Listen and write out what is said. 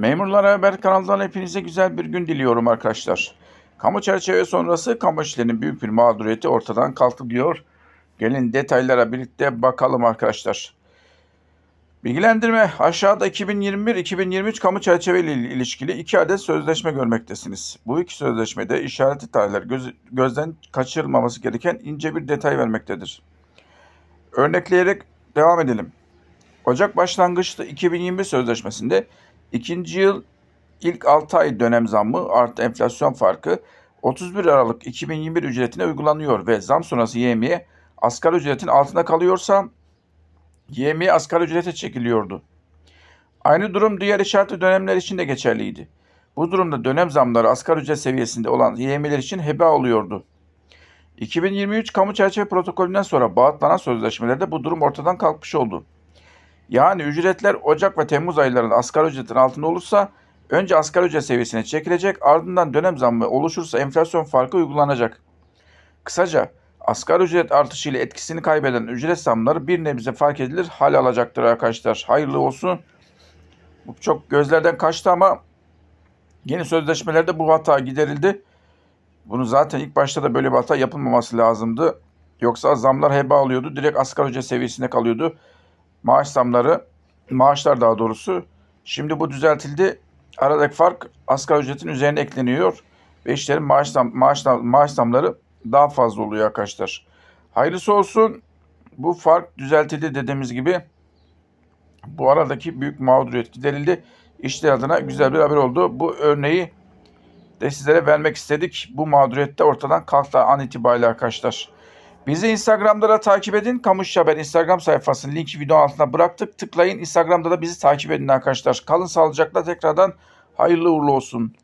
Memurlar Haber kanalından hepinize güzel bir gün diliyorum arkadaşlar. Kamu çerçeve sonrası kamu işlerinin büyük bir mağduriyeti ortadan kalkılıyor. Gelin detaylara birlikte bakalım arkadaşlar. Bilgilendirme aşağıda 2021-2023 kamu çerçeve ile ilişkili iki adet sözleşme görmektesiniz. Bu iki sözleşmede işareti tarihler göz, gözden kaçırılmaması gereken ince bir detay vermektedir. Örnekleyerek devam edelim. Ocak başlangıçlı 2020 sözleşmesinde İkinci yıl ilk 6 ay dönem zammı artı enflasyon farkı 31 Aralık 2021 ücretine uygulanıyor ve zam sonrası yemiye asgari ücretin altında kalıyorsa yemiye asgari ücrete çekiliyordu. Aynı durum diğer işaretli dönemler için de geçerliydi. Bu durumda dönem zamları asgari ücret seviyesinde olan yemiler için heba oluyordu. 2023 kamu çerçeve protokolünden sonra bağıtlanan sözleşmelerde bu durum ortadan kalkmış oldu. Yani ücretler Ocak ve Temmuz aylarında asgari ücretin altında olursa önce asgari ücret seviyesine çekilecek ardından dönem zammı oluşursa enflasyon farkı uygulanacak. Kısaca asgari ücret artışıyla etkisini kaybeden ücret zamları bir nebze fark edilir hal alacaktır arkadaşlar. Hayırlı olsun. Bu çok gözlerden kaçtı ama yeni sözleşmelerde bu hata giderildi. Bunu zaten ilk başta da böyle bir hata yapılmaması lazımdı. Yoksa zamlar heba alıyordu, Direkt asgari ücret seviyesine kalıyordu maaş zamları, maaşlar daha doğrusu. Şimdi bu düzeltildi. Aradaki fark asgari ücretin üzerine ekleniyor ve işlerin maaş, zam, maaş, maaş zamları daha fazla oluyor arkadaşlar. Hayırlısı olsun bu fark düzeltildi dediğimiz gibi bu aradaki büyük mağduriyet giderildi. İşçiler adına güzel bir haber oldu. Bu örneği de sizlere vermek istedik. Bu mağduriyet ortadan kalktı an itibariyle arkadaşlar. Bizi Instagram'da da takip edin. Kamuş Haber Instagram sayfasının linki video altına bıraktık. Tıklayın. Instagram'da da bizi takip edin arkadaşlar. Kalın sağlıcakla tekrardan hayırlı uğurlu olsun.